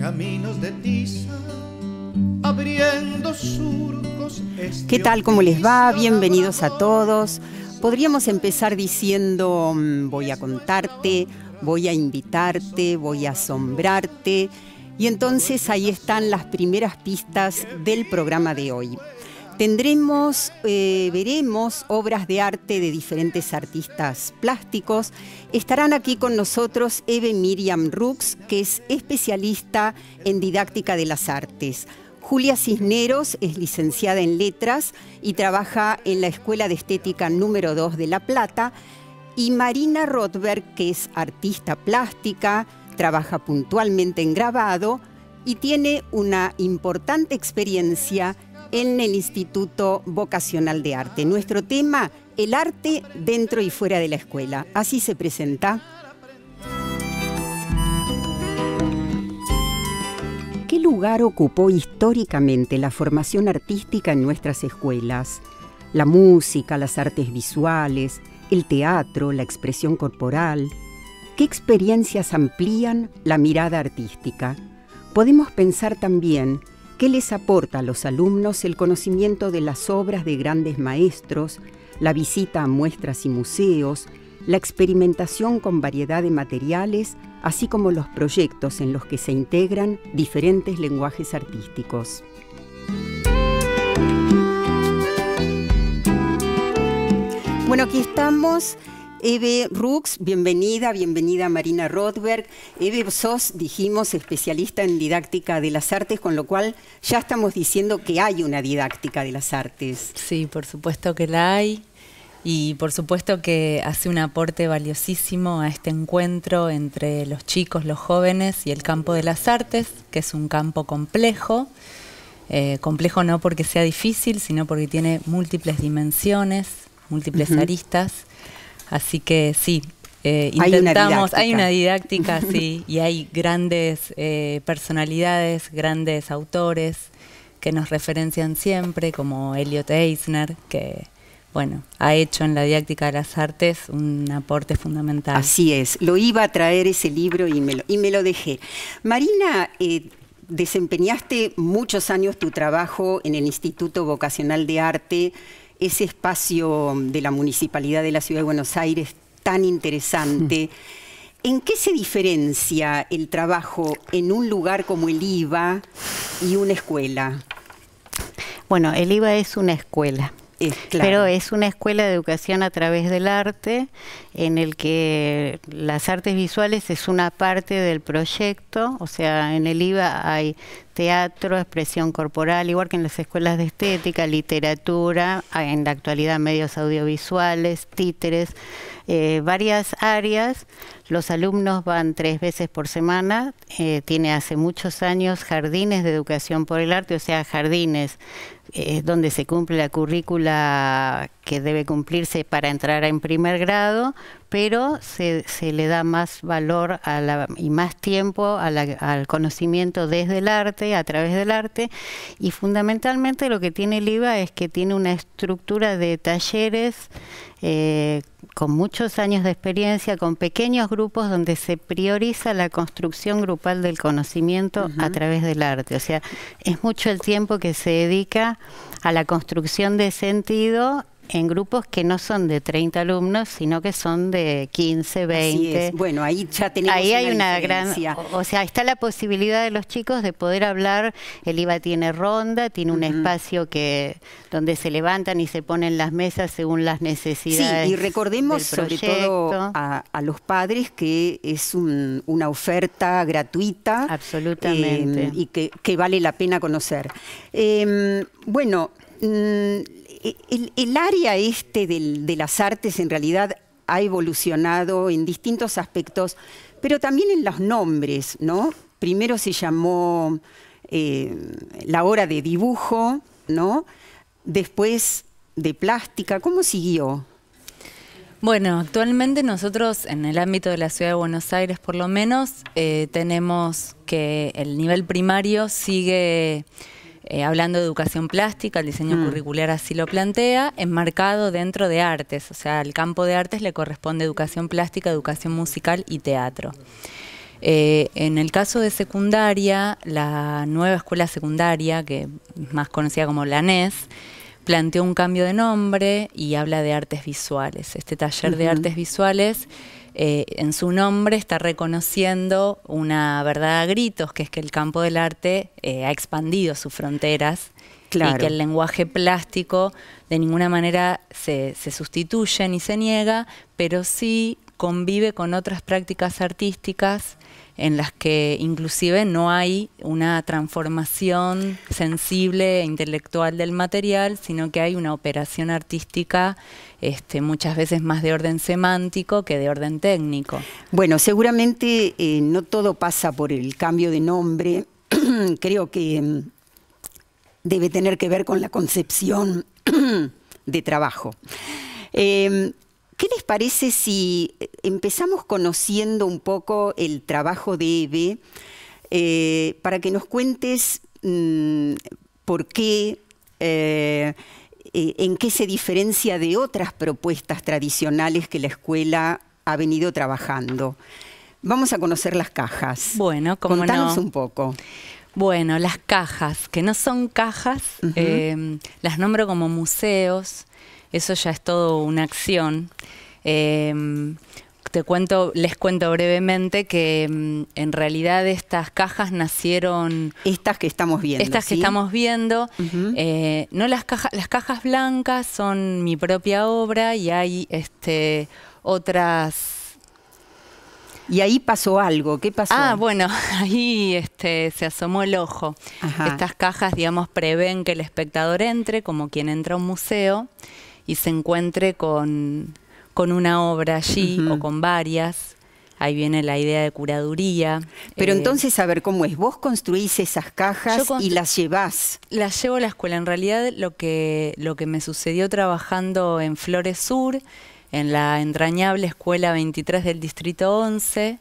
caminos de tiza abriendo surcos. ¿Qué tal? ¿Cómo les va? Bienvenidos a todos. Podríamos empezar diciendo mm, voy a contarte, voy a invitarte, voy a asombrarte. Y entonces ahí están las primeras pistas del programa de hoy. Tendremos, eh, veremos obras de arte de diferentes artistas plásticos. Estarán aquí con nosotros Eve Miriam Rux, que es especialista en didáctica de las artes. Julia Cisneros es licenciada en letras y trabaja en la Escuela de Estética número 2 de La Plata. Y Marina Rothberg, que es artista plástica, trabaja puntualmente en grabado y tiene una importante experiencia en el Instituto Vocacional de Arte. Nuestro tema, el arte dentro y fuera de la escuela. Así se presenta. ¿Qué lugar ocupó históricamente la formación artística en nuestras escuelas? La música, las artes visuales, el teatro, la expresión corporal. ¿Qué experiencias amplían la mirada artística? Podemos pensar también ¿Qué les aporta a los alumnos el conocimiento de las obras de grandes maestros, la visita a muestras y museos, la experimentación con variedad de materiales, así como los proyectos en los que se integran diferentes lenguajes artísticos? Bueno, aquí estamos Eve Rux, bienvenida, bienvenida Marina Rothberg. Eve sos, dijimos, especialista en didáctica de las artes, con lo cual ya estamos diciendo que hay una didáctica de las artes. Sí, por supuesto que la hay. Y por supuesto que hace un aporte valiosísimo a este encuentro entre los chicos, los jóvenes y el campo de las artes, que es un campo complejo. Eh, complejo no porque sea difícil, sino porque tiene múltiples dimensiones, múltiples aristas. Así que sí, eh, intentamos, hay una didáctica, sí, y hay grandes eh, personalidades, grandes autores que nos referencian siempre, como Elliot Eisner, que bueno, ha hecho en la didáctica de las artes un aporte fundamental. Así es, lo iba a traer ese libro y me lo, y me lo dejé. Marina, eh, desempeñaste muchos años tu trabajo en el Instituto Vocacional de Arte ese espacio de la Municipalidad de la Ciudad de Buenos Aires tan interesante. ¿En qué se diferencia el trabajo en un lugar como el IVA y una escuela? Bueno, el IVA es una escuela. claro. Pero es una escuela de educación a través del arte, en el que las artes visuales es una parte del proyecto, o sea, en el IVA hay teatro, expresión corporal, igual que en las escuelas de estética, literatura, ah, en la actualidad medios audiovisuales, títeres, eh, varias áreas. Los alumnos van tres veces por semana, eh, tiene hace muchos años jardines de educación por el arte, o sea, jardines eh, donde se cumple la currícula que debe cumplirse para entrar en primer grado, pero se, le da más valor y más tiempo al conocimiento desde el arte, a través del arte, y fundamentalmente lo que tiene el IVA es que tiene una estructura de talleres eh, con muchos años de experiencia, con pequeños grupos donde se prioriza la construcción grupal del conocimiento a través del arte. O sea, es mucho el tiempo que se dedica a la construcción de sentido en grupos que no son de 30 alumnos, sino que son de 15, 20. Bueno, ahí ya tenemos Ahí hay una, gran, o, sea, está la posibilidad de los chicos de poder hablar, el IVA tiene ronda, tiene un espacio que donde se levantan y se ponen las mesas según las necesidades. Sí, y recordemos sobre todo a, los padres que es una oferta gratuita. Absolutamente. Em, y que, vale la pena conocer. Em, bueno, mm, eh, el, área este de las artes en realidad ha evolucionado en distintos aspectos, pero también en los nombres, ¿no? Primero se llamó eh, la hora de dibujo, ¿no? Después de plástica, ¿cómo siguió? Bueno, actualmente nosotros en el ámbito de la ciudad de Buenos Aires por lo menos eh, tenemos que el nivel primario sigue eh, hablando de educación plástica, el diseño mm. curricular así lo plantea, enmarcado dentro de artes, o sea, al campo de artes le corresponde educación plástica, educación musical y teatro. Eh, en el caso de secundaria, la nueva escuela secundaria, que más conocida como la NES, planteó un cambio de nombre y habla de artes visuales. Este taller de artes visuales eh, en su nombre está reconociendo una verdad a gritos, que es que el campo del arte eh, ha expandido sus fronteras y que el lenguaje plástico de ninguna manera se, se sustituye ni se niega, pero sí convive con otras prácticas artísticas en las que inclusive no hay una transformación sensible e intelectual del material, sino que hay una operación artística este, muchas veces más de orden semántico que de orden técnico. Bueno, seguramente eh, no todo pasa por el cambio de nombre, creo que em, debe tener que ver con la concepción de trabajo. Em, ¿Qué les parece si eh, empezamos conociendo un poco el trabajo de Eve eh, para que nos cuentes mm, por qué, eh, en qué se diferencia de otras propuestas tradicionales que la escuela ha venido trabajando? Vamos a conocer las cajas. Bueno, como Contanos un poco. Bueno, las cajas, que no son cajas, las nombro como museos eso ya es todo una acción. Em, te cuento, les cuento brevemente que em, en realidad estas cajas nacieron. Estas que estamos viendo. Estas que estamos viendo. Eh, no las cajas, las cajas blancas son mi propia obra y hay este otras y ahí pasó algo, ¿qué pasó? Ah, bueno, ahí este, se asomó el ojo. Estas cajas, digamos, prevén que el espectador entre, como quien entra a un museo, y se encuentre con, con una obra allí o con varias. Ahí viene la idea de curaduría. Pero eh, entonces, a ver, ¿cómo es? Vos construís esas cajas y las llevás. Las llevo a la escuela. En realidad, lo que, lo que me sucedió trabajando en Flores Sur, en la entrañable Escuela 23 del Distrito 11,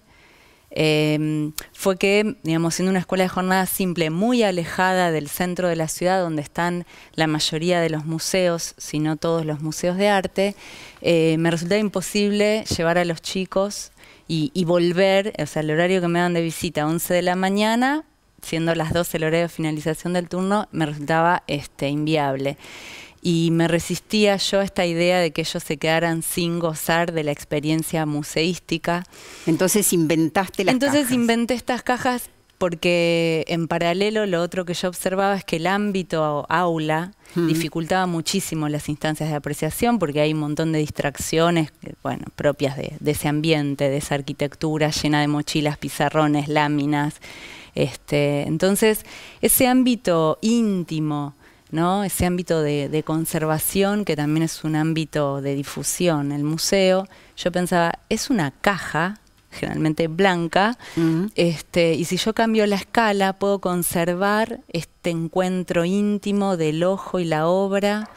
Em, fue que, digamos, siendo una escuela de jornada simple, muy alejada del centro de la ciudad, donde están la mayoría de los museos, si no todos los museos de arte, eh, me resultaba imposible llevar a los chicos y, volver, o sea, el horario que me dan de visita, 11 de la mañana, siendo las 12 el horario de finalización del turno, me resultaba este, inviable y me resistía yo a esta idea de que ellos se quedaran sin gozar de la experiencia museística. Entonces inventaste las Entonces inventé estas cajas porque en paralelo lo otro que yo observaba es que el ámbito aula dificultaba muchísimo las instancias de apreciación porque hay un montón de distracciones eh, bueno, propias de, de ese ambiente, de esa arquitectura llena de mochilas, pizarrones, láminas. Este, entonces, ese ámbito íntimo ¿no? ese ámbito de, conservación que también es un ámbito de difusión, el museo, yo pensaba, es una caja generalmente blanca, este, y si yo cambio la escala puedo conservar este encuentro íntimo del ojo y la obra.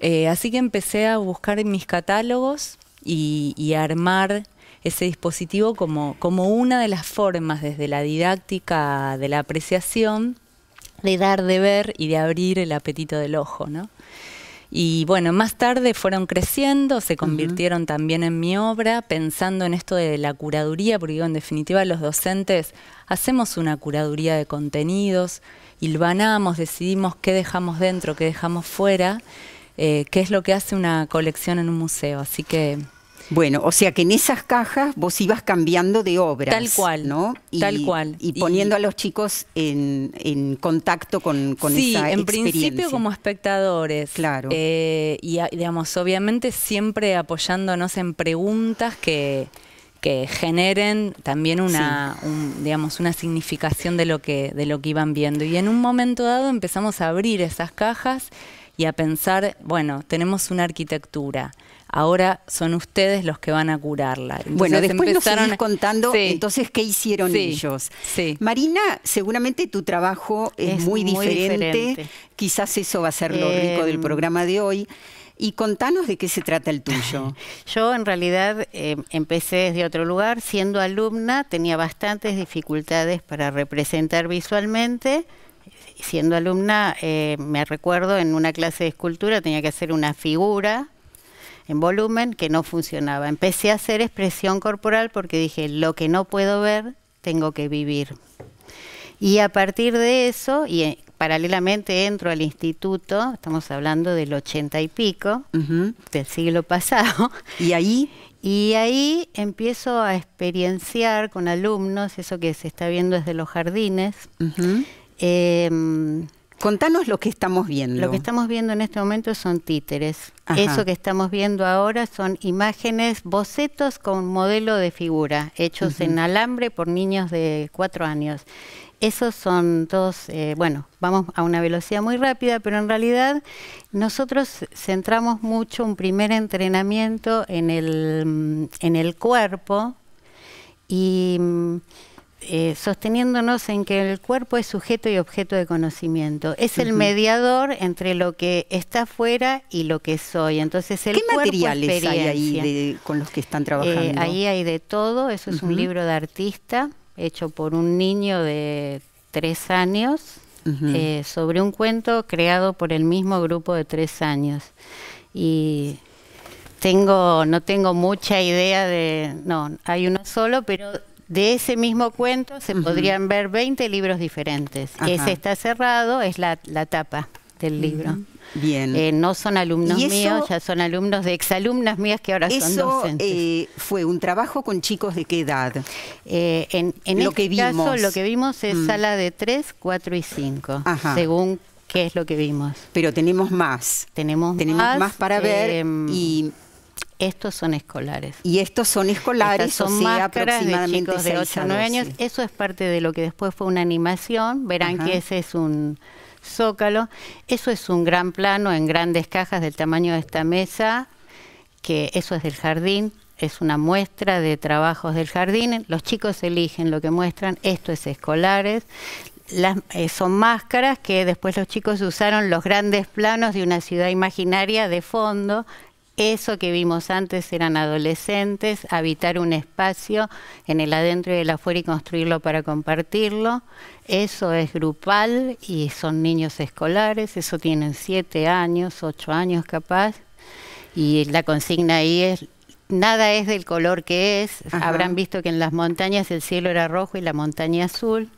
Eh, así que empecé a buscar en mis catálogos y, a armar ese dispositivo como, como una de las formas desde la didáctica de la apreciación de dar de ver y de abrir el apetito del ojo, ¿no? Y bueno, más tarde fueron creciendo, se convirtieron también en mi obra, pensando en esto de la curaduría, porque digo, en definitiva los docentes hacemos una curaduría de contenidos, hilvanamos, decidimos qué dejamos dentro, qué dejamos fuera, eh, qué es lo que hace una colección en un museo. Así que bueno, o sea que en esas cajas vos ibas cambiando de obras. Tal cual. ¿no? tal cual. Y poniendo a los chicos en, contacto con, con sí, en principio como espectadores. Claro. Eh, y digamos, obviamente siempre apoyándonos en preguntas que generen también una, digamos, una significación de lo, que, de lo que iban viendo. Y en un momento dado empezamos a abrir esas cajas y a pensar, bueno, tenemos una arquitectura, ahora son ustedes los que van a curarla. bueno, después nos nos contando entonces qué hicieron ellos. Marina, seguramente tu trabajo es, muy, diferente. quizás eso va a ser lo rico del em. programa de hoy. Y contanos de qué se trata el tuyo. Yo en realidad em, empecé desde otro lugar, siendo alumna tenía bastantes dificultades para representar visualmente, siendo alumna, eh, me recuerdo en una clase de escultura tenía que hacer una figura en volumen que no funcionaba. Empecé a hacer expresión corporal porque dije, lo que no puedo ver, tengo que vivir. Y a partir de eso, y eh, paralelamente entro al instituto, estamos hablando del ochenta y pico, del siglo pasado. Y ahí... Y ahí empiezo a experienciar con alumnos eso que se está viendo desde los jardines. Em, contanos lo que estamos viendo. Lo que estamos viendo en este momento son títeres. Eso que estamos viendo ahora son imágenes, bocetos con modelo de figura, hechos en alambre por niños de cuatro años. Esos son todos, eh, bueno, vamos a una velocidad muy rápida, pero en realidad nosotros centramos mucho un primer entrenamiento en el, mm, en el cuerpo y mm, eh, sosteniéndonos en que el cuerpo es sujeto y objeto de conocimiento. Es el mediador entre lo que está afuera y lo que soy. Entonces, el ¿Qué materiales hay ahí con los que están trabajando? Eh, ahí hay de todo. Eso es un libro de artista hecho por un niño de tres años eh, sobre un cuento creado por el mismo grupo de tres años. Y tengo, no tengo mucha idea de, no, hay uno solo, pero de ese mismo cuento se podrían ver 20 libros diferentes. Ese está cerrado, es la, la tapa del libro. Bien. Eh, no son alumnos míos, ya son alumnos de exalumnas mías que ahora son docentes. Eh, fue un trabajo con chicos de qué edad? Eh, en, en lo este que caso lo que vimos es mm. sala de 3, 4 y 5, según qué es lo que vimos. Pero tenemos más. Tenemos, tenemos más para ver em, y estos son escolares. Y estos son escolares, son o aproximadamente de, de 8 9 años. Eso es parte de lo que después fue una animación. Verán que ese es un zócalo. Eso es un gran plano en grandes cajas del tamaño de esta mesa, que eso es del jardín. Es una muestra de trabajos del jardín. Los chicos eligen lo que muestran. Esto es escolares. Las, eh, son máscaras que después los chicos usaron los grandes planos de una ciudad imaginaria de fondo eso que vimos antes eran adolescentes, habitar un espacio en el adentro y el afuera y construirlo para compartirlo. Eso es grupal y son niños escolares, eso tienen siete años, ocho años capaz. Y la consigna ahí es nada es del color que es. Habrán visto que en las montañas el cielo era rojo y la montaña azul.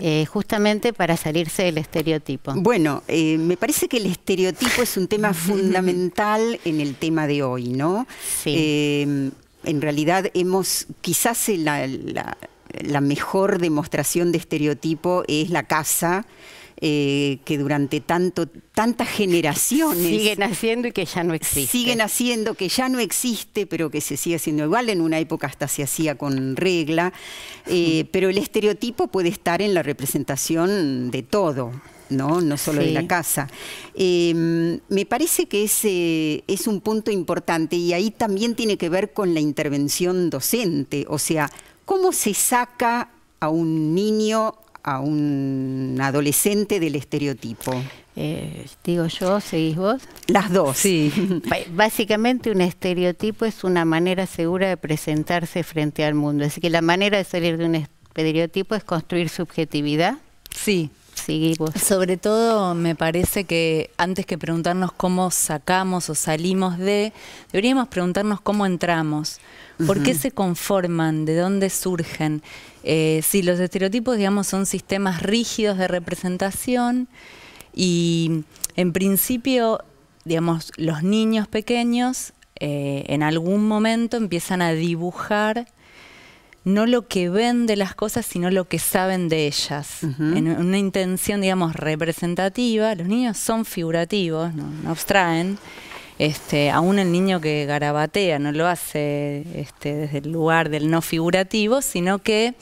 Eh, justamente para salirse del estereotipo. Bueno, eh, me parece que el estereotipo es un tema fundamental en el tema de hoy, ¿no? Sí. Eh, en realidad hemos, quizás la, la, mejor demostración de estereotipo es la casa, eh, que durante tanto, tantas generaciones... Siguen haciendo y que ya no existe. Siguen haciendo, que ya no existe, pero que se sigue haciendo igual. En una época hasta se hacía con regla. Eh, pero el estereotipo puede estar en la representación de todo. ¿no? No solo en de la casa. Em, me parece que ese eh, es un punto importante y ahí también tiene que ver con la intervención docente, o sea, cómo se saca a un niño a un adolescente del estereotipo? Eh, digo yo, ¿seguís vos? Las dos. Sí. Básicamente un estereotipo es una manera segura de presentarse frente al mundo. Así que la manera de salir de un estereotipo es construir subjetividad. Sí. Sobre todo me parece que antes que preguntarnos cómo sacamos o salimos de, deberíamos preguntarnos cómo entramos, por qué se conforman, de dónde surgen. Eh, si los estereotipos, digamos, son sistemas rígidos de representación y en principio, digamos, los niños pequeños eh, en algún momento empiezan a dibujar no lo que ven de las cosas, sino lo que saben de ellas. En una intención, digamos, representativa, los niños son figurativos, no abstraen. Este, aún el niño que garabatea no lo hace este, desde el lugar del no figurativo, sino que,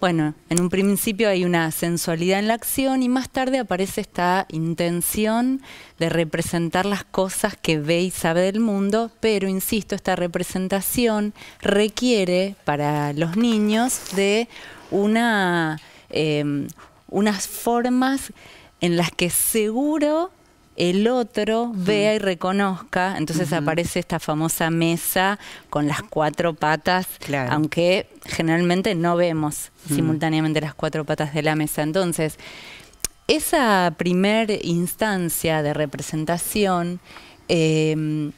bueno, en un principio hay una sensualidad en la acción y más tarde aparece esta intención de representar las cosas que ve y sabe del mundo, pero, insisto, esta representación requiere para los niños de una, em, unas formas en las que seguro el otro vea y reconozca. Entonces aparece esta famosa mesa con las cuatro patas, aunque generalmente no vemos simultáneamente las cuatro patas de la mesa. Entonces, esa primera instancia de representación em,